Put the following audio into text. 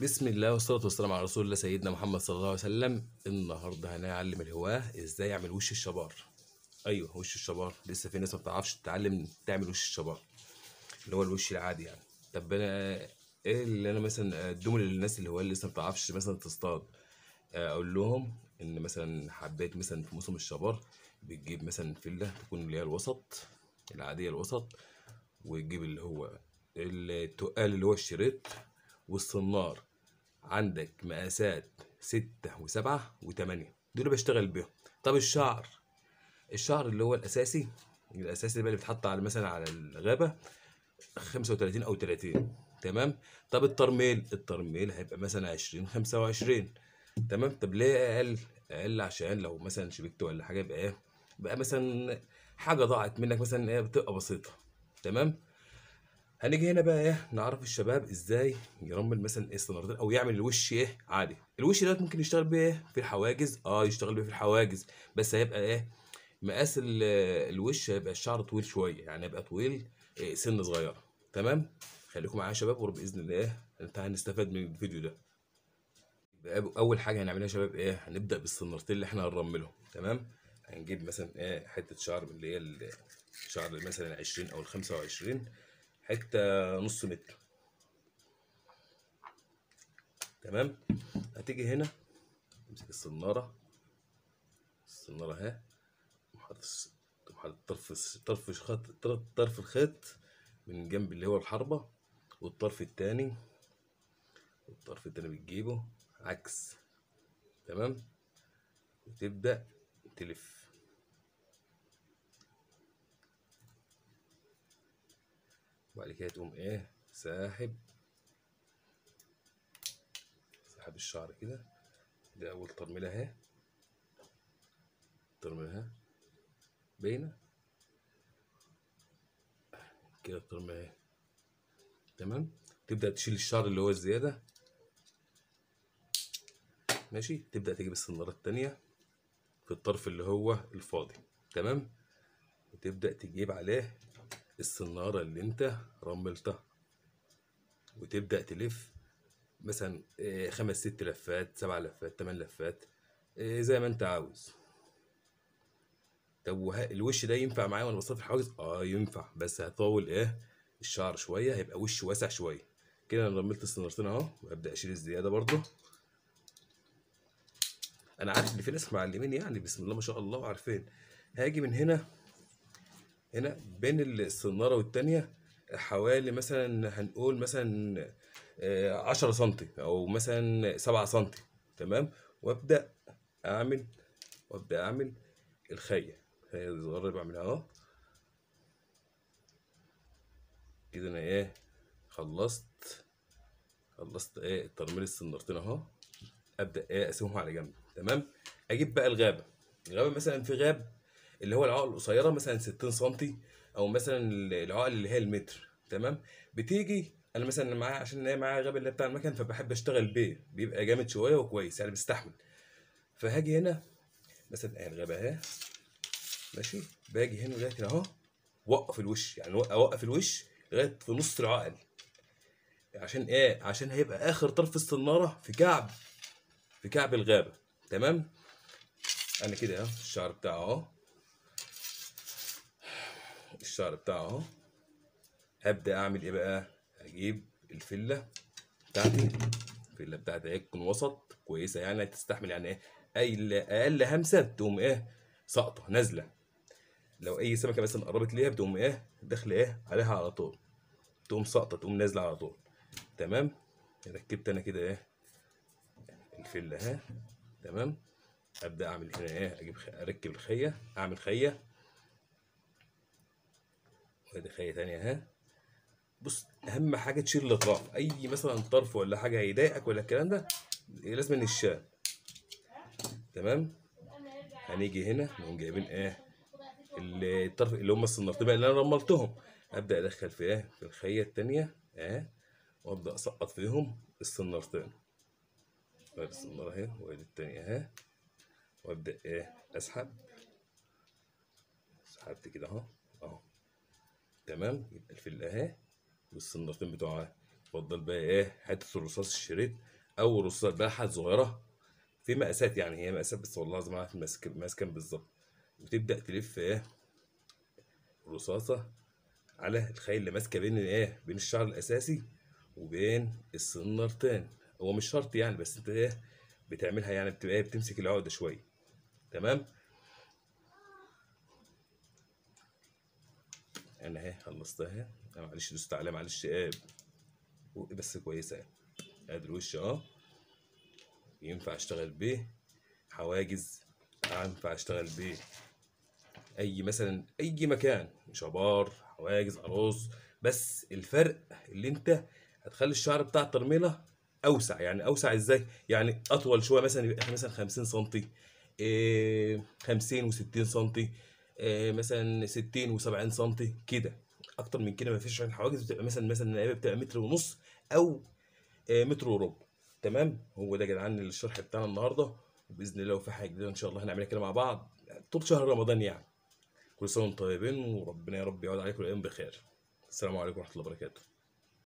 بسم الله والصلاة والسلام على رسول الله سيدنا محمد صلى الله عليه وسلم النهارده هنعلم الهواه ازاي يعمل وش الشبار ايوه وش الشبار لسه في ناس ما بتعرفش تتعلم تعمل وش الشبار اللي هو الوش العادي يعني طب انا ايه اللي انا مثلا اقدمه للناس اللي هو اللي لسه ما بتعرفش مثلا تصطاد آه، اقول لهم ان مثلا حبيت مثلا في موسم الشبار بتجيب مثلا فله تكون اللي هي الوسط العاديه الوسط وتجيب اللي هو التقال اللي هو الشريط والصنار عندك مقاسات ستة وسبعة وتمانية دول بشتغل بيهم طب الشعر الشعر اللي هو الأساسي الأساسي اللي بيتحط على مثلا على الغابة خمسة وتلاتين أو تلاتين تمام طب الترميل الترميل هيبقى مثلا عشرين خمسة وعشرين تمام طب ليه أقل أقل عشان لو مثلا شبكت ولا حاجة يبقى إيه بقى مثلا حاجة ضاعت منك مثلا إيه بتبقى بسيطة تمام هنيجي هنا بقى ايه نعرف الشباب ازاي يرمل مثلا استنارات إيه او يعمل الوش ايه عالي الوش ده ممكن يشتغل بيه إيه؟ في الحواجز اه يشتغل بيه في الحواجز بس هيبقى ايه مقاس آه، الوش هيبقى الشعر طويل شويه يعني هيبقى طويل إيه سن صغيره تمام خليكم معايا يا شباب وباذن الله ايه هنستفاد من الفيديو ده اول حاجه هنعملها يا شباب ايه هنبدا بالسنارتين اللي احنا هنرملهم تمام هنجيب مثلا ايه حته شعر اللي هي الشعر مثلا 20 او ال 25 حته نص متر تمام هتيجي هنا امسك الصناره الصناره اهي تقوم طرف طرف الخط طرف الخيط من جنب اللي هو الحربه والطرف التاني والطرف التاني بتجيبه عكس تمام وتبدا تلف وبعد كده تقوم ايه ساحب ساحب الشعر كده دي اول ترميله اهي الترميله اهي باينه كده الترميله اهي تمام تبدا تشيل الشعر اللي هو الزياده ماشي تبدا تجيب السناره التانيه في الطرف اللي هو الفاضي تمام وتبدا تجيب عليه الصنارة اللي انت رملتها وتبدأ تلف مثلا آه، خمس ست لفات سبع لفات تمن لفات آه، زي ما انت عاوز طب الوش ده ينفع معايا وانا بصفي الحواجز اه ينفع بس هطول ايه الشعر شويه هيبقى وش واسع شويه كده انا رملت السنارتين اهو وابدا اشيل الزياده برده انا عارف ان في ناس معلمين يعني بسم الله ما شاء الله وعارفين هاجي من هنا هنا بين الصنارة والتانيه حوالي مثلا هنقول مثلا 10 آه، سم او مثلا 7 سم تمام وابدا اعمل وابدا اعمل الخايه الخاية الصغيره اللي بعملها اهو كده انا ايه خلصت خلصت ايه ترميل الصنارتين اهو ابدا ايه اسيبهم على جنب تمام اجيب بقى الغابه الغابه مثلا في غاب اللي هو العقل القصيره مثلا 60 سم او مثلا العقل اللي هي المتر تمام بتيجي انا مثلا معايا عشان هي معايا غاب اللي بتاع المكن فبحب اشتغل بيه بيبقى جامد شويه وكويس يعني بيستحمل فهاجي هنا مثلا الغابه اهي ماشي باجي هنا لغايه اهو وقف الوش يعني اوقف الوش لغايه في نص العقل عشان ايه عشان هيبقى اخر طرف الصناره في كعب في كعب الغابه تمام انا كده اهو الشعر بتاعه اهو الشعر بتاعه اهو هبدا اعمل ايه بقى هجيب الفله بتاعتي الفله بتاعتي ايه تكون وسط كويسه يعني تستحمل يعني ايه اي اقل همسه تقوم ايه ساقطه نازله لو اي سمكه مثلا قربت ليها بتقوم ايه داخله ايه عليها على طول تقوم ساقطه تقوم نازله على طول تمام ركبت انا كده ايه الفله اهي تمام ابدا اعمل هنا ايه اجيب اركب الخيه اعمل خيه ودي خلية تانية اهي بص اهم حاجه تشيل الاطراف اي مثلا طرف ولا حاجه هيضايقك ولا الكلام ده إيه لازم نشال تمام هنيجي هنا نقوم جايبين ايه الطرف اللي هم الصنارتين بقى اللي انا رملتهم ابدا ادخل في ايه في الخيه الثانيه ايه وابدا اسقط فيهم الصنارتين وادي السناره اهي وادي الثانيه اهي وابدا ايه اسحب سحبت كده اهو اهو تمام يبقى الفيل اهي والسنارتين بتوعها اتفضل بقى ايه حته الرصاص الشريط او الرصاص بقى حاجه صغيره في مقاسات يعني هي مقاسات بس والله العظيم ما المقاس كام بالظبط وتبدا تلف ايه الرصاصه على الخيل اللي ماسكه بين ايه بين الشعر الاساسي وبين السنارتين هو مش شرط يعني بس انت ايه بتعملها يعني بتبقى ايه بتمسك العقده شويه تمام انا اهي خلصتها اهي معلش دوست عليها معلش قاب آه، بس كويسه اهي ادي الوش اهو ينفع اشتغل بيه حواجز ينفع اشتغل بيه اي مثلا اي مكان شبار حواجز ارز بس الفرق اللي انت هتخلي الشعر بتاع الترميله اوسع يعني اوسع ازاي يعني اطول شويه مثلا يبقى مثلا 50 سم إيه 50 و60 سم آه، مثلا 60 و70 سم كده اكتر من كده مفيش عشان حواجز بتبقى مثلا مثلا النقابه بتبقى متر ونص او آه، متر وربع تمام هو ده يا جدعان الشرح بتاعنا النهارده باذن الله وفي حاجه جديده ان شاء الله هنعملها كده مع بعض طول شهر رمضان يعني كل سنه وانتم طيبين وربنا يا رب يعود عليكم الايام بخير السلام عليكم ورحمه الله وبركاته